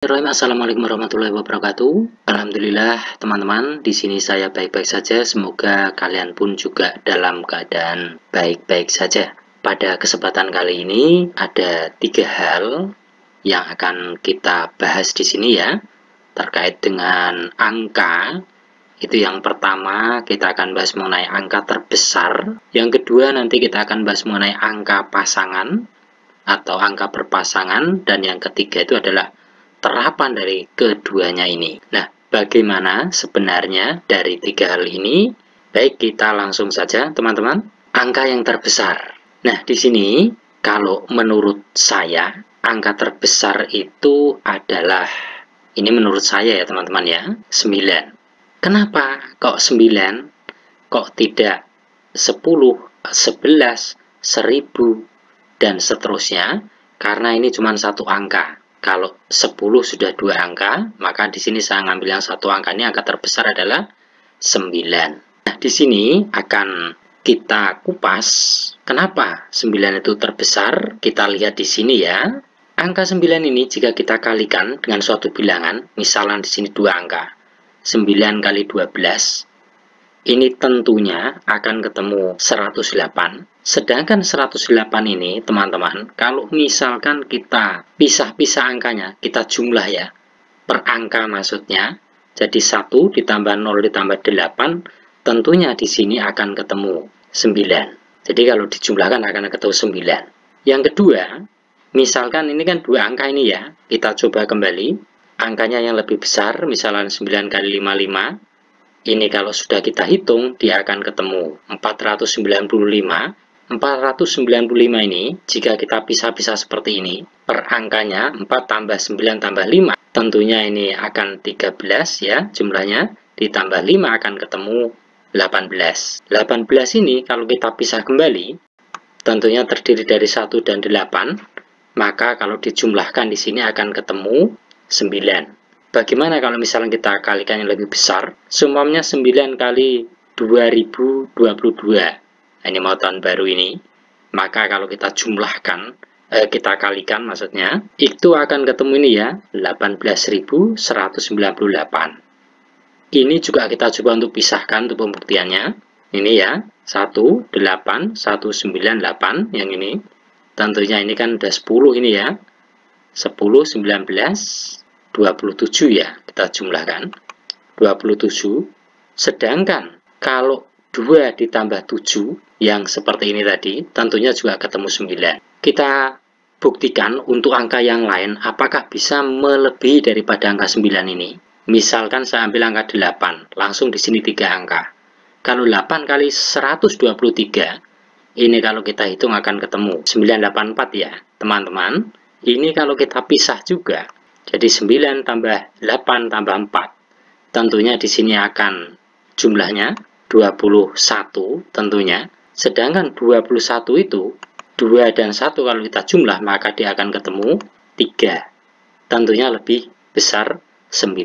Assalamualaikum warahmatullahi wabarakatuh. Alhamdulillah teman-teman, di sini saya baik-baik saja. Semoga kalian pun juga dalam keadaan baik-baik saja. Pada kesempatan kali ini ada tiga hal yang akan kita bahas di sini ya terkait dengan angka. Itu yang pertama kita akan bahas mengenai angka terbesar. Yang kedua nanti kita akan bahas mengenai angka pasangan atau angka berpasangan dan yang ketiga itu adalah terapan dari keduanya ini. Nah, bagaimana sebenarnya dari tiga hal ini? Baik, kita langsung saja, teman-teman. Angka yang terbesar. Nah, di sini kalau menurut saya angka terbesar itu adalah ini menurut saya ya, teman-teman ya, 9. Kenapa kok 9? Kok tidak 10, 11, 1000 dan seterusnya? Karena ini cuma satu angka. Kalau 10 sudah dua angka, maka di sini saya ngambil yang satu angkanya, angka terbesar adalah 9. Nah, di sini akan kita kupas kenapa 9 itu terbesar. Kita lihat di sini ya. Angka 9 ini jika kita kalikan dengan suatu bilangan, misalnya di sini dua angka, 9 kali 12, ini tentunya akan ketemu 108 Sedangkan 108 ini, teman-teman, kalau misalkan kita pisah-pisah angkanya, kita jumlah ya, per angka maksudnya, jadi 1 ditambah 0 ditambah 8, tentunya di sini akan ketemu 9. Jadi kalau dijumlahkan akan ketemu 9. Yang kedua, misalkan ini kan dua angka ini ya, kita coba kembali, angkanya yang lebih besar, misalkan 9 kali 55, ini kalau sudah kita hitung, dia akan ketemu 495 495 ini, jika kita pisah-pisah seperti ini, per angkanya 4 tambah 9 tambah 5, tentunya ini akan 13 ya jumlahnya, ditambah 5 akan ketemu 18. 18 ini kalau kita pisah kembali, tentunya terdiri dari 1 dan 8, maka kalau dijumlahkan di sini akan ketemu 9. Bagaimana kalau misalnya kita kalikan yang lebih besar? Sumamnya 9 kali 2022. Ini mau tahun baru ini, maka kalau kita jumlahkan, eh, kita kalikan maksudnya, itu akan ketemu ini ya, 18.198. Ini juga kita coba untuk pisahkan untuk pembuktiannya. Ini ya, 18198 yang ini. Tentunya ini kan ada 10 ini ya. 10, 19, 27 ya, kita jumlahkan. 27. Sedangkan kalau 2 ditambah 7 yang seperti ini tadi tentunya juga ketemu 9. Kita buktikan untuk angka yang lain apakah bisa melebihi daripada angka 9 ini. Misalkan saya ambil angka 8, langsung di sini 3 angka. Kalau 8 kali 123, ini kalau kita hitung akan ketemu 984 ya, teman-teman. Ini kalau kita pisah juga, jadi 9 tambah 8 tambah 4. Tentunya di sini akan jumlahnya 21 tentunya. Sedangkan 21 itu 2 dan 1 kalau kita jumlah maka dia akan ketemu 3. Tentunya lebih besar 9.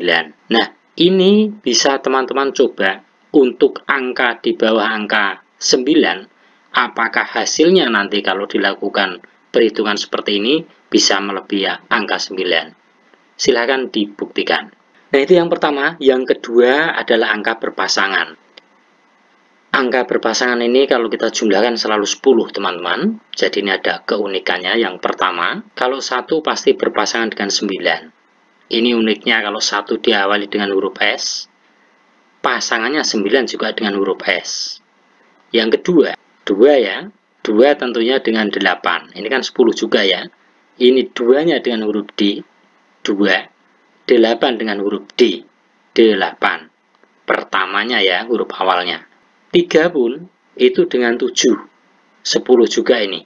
Nah, ini bisa teman-teman coba untuk angka di bawah angka 9 apakah hasilnya nanti kalau dilakukan perhitungan seperti ini bisa melebihi angka 9. Silahkan dibuktikan. Nah, itu yang pertama. Yang kedua adalah angka berpasangan angka berpasangan ini kalau kita jumlahkan selalu 10 teman-teman. Jadi ini ada keunikannya. Yang pertama, kalau satu pasti berpasangan dengan 9. Ini uniknya kalau satu diawali dengan huruf S, pasangannya 9 juga dengan huruf S. Yang kedua, dua ya. Dua tentunya dengan 8. Ini kan 10 juga ya. Ini duanya dengan huruf D, 2. 8 dengan huruf D, 8. Pertamanya ya, huruf awalnya. 3 pun itu dengan 7. 10 juga ini.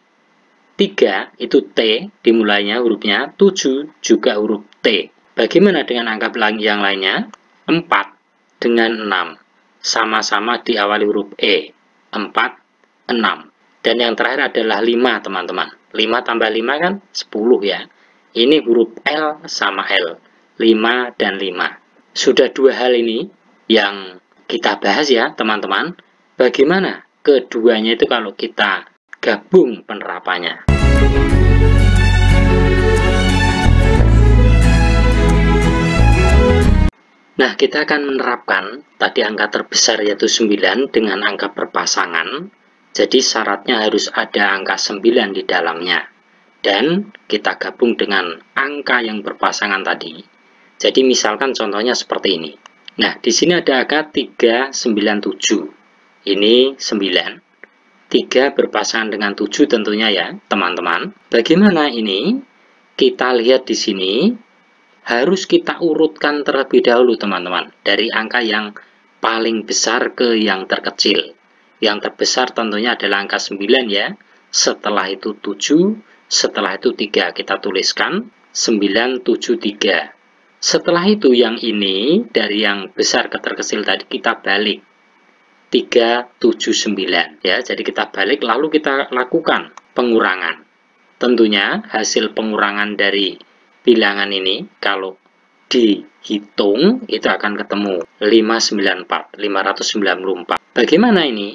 3 itu T, dimulainya hurufnya, 7 juga huruf T. Bagaimana dengan angka yang lainnya? 4 dengan 6. Sama-sama diawali huruf E. 4, 6. Dan yang terakhir adalah 5, teman-teman. 5 tambah 5 kan 10 ya. Ini huruf L sama L. 5 dan 5. Sudah dua hal ini yang kita bahas ya, teman-teman. Bagaimana keduanya itu kalau kita gabung penerapannya? Nah, kita akan menerapkan tadi angka terbesar yaitu 9 dengan angka berpasangan. Jadi syaratnya harus ada angka 9 di dalamnya. Dan kita gabung dengan angka yang berpasangan tadi. Jadi misalkan contohnya seperti ini. Nah, di sini ada angka 397. Ini 9. 3 berpasangan dengan 7 tentunya ya, teman-teman. Bagaimana ini? Kita lihat di sini, harus kita urutkan terlebih dahulu, teman-teman. Dari angka yang paling besar ke yang terkecil. Yang terbesar tentunya adalah angka 9 ya. Setelah itu 7, setelah itu 3. Kita tuliskan 973. Setelah itu yang ini dari yang besar ke terkecil tadi kita balik. 379 ya. Jadi kita balik lalu kita lakukan pengurangan. Tentunya hasil pengurangan dari bilangan ini kalau dihitung itu akan ketemu 594, 594. Bagaimana ini?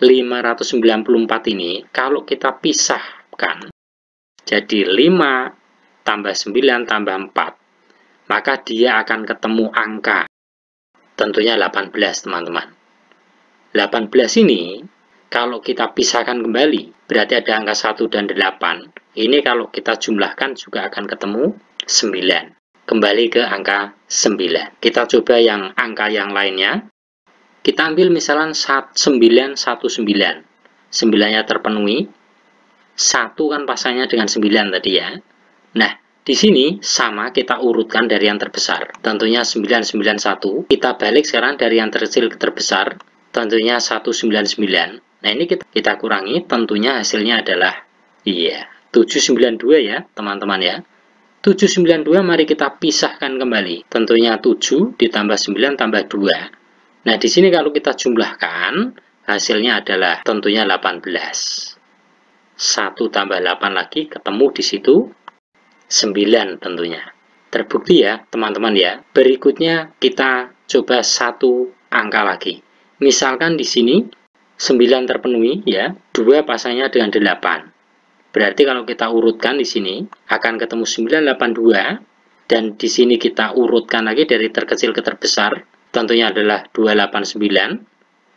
594 ini kalau kita pisahkan jadi 5 tambah 9 tambah 4 maka dia akan ketemu angka tentunya 18 teman-teman 18 ini kalau kita pisahkan kembali, berarti ada angka 1 dan 8. Ini kalau kita jumlahkan juga akan ketemu 9. Kembali ke angka 9. Kita coba yang angka yang lainnya. Kita ambil misalnya 919. 9-nya terpenuhi. 1 kan pasangnya dengan 9 tadi ya. Nah, di sini sama kita urutkan dari yang terbesar. Tentunya 991. Kita balik sekarang dari yang terkecil ke terbesar tentunya 199. Nah, ini kita, kita kurangi, tentunya hasilnya adalah iya, 792 ya, teman-teman ya. 792 mari kita pisahkan kembali. Tentunya 7 ditambah 9 tambah 2. Nah, di sini kalau kita jumlahkan, hasilnya adalah tentunya 18. 1 tambah 8 lagi ketemu di situ 9 tentunya. Terbukti ya, teman-teman ya. Berikutnya kita coba satu angka lagi. Misalkan di sini 9 terpenuhi ya, 2 pasangnya dengan 8. Berarti kalau kita urutkan di sini akan ketemu 982 dan di sini kita urutkan lagi dari terkecil ke terbesar tentunya adalah 289.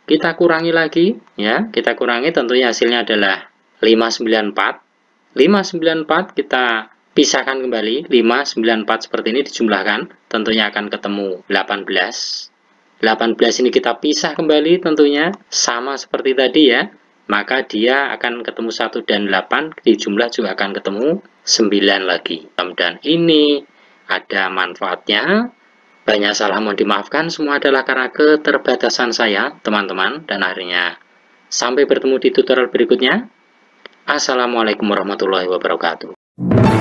Kita kurangi lagi ya, kita kurangi tentunya hasilnya adalah 594. 594 kita pisahkan kembali 594 seperti ini dijumlahkan tentunya akan ketemu 18. 18 ini kita pisah kembali tentunya sama seperti tadi ya. Maka dia akan ketemu 1 dan 8, di jumlah juga akan ketemu 9 lagi. Dan ini ada manfaatnya. Banyak salah mohon dimaafkan, semua adalah karena keterbatasan saya, teman-teman. Dan akhirnya sampai bertemu di tutorial berikutnya. Assalamualaikum warahmatullahi wabarakatuh.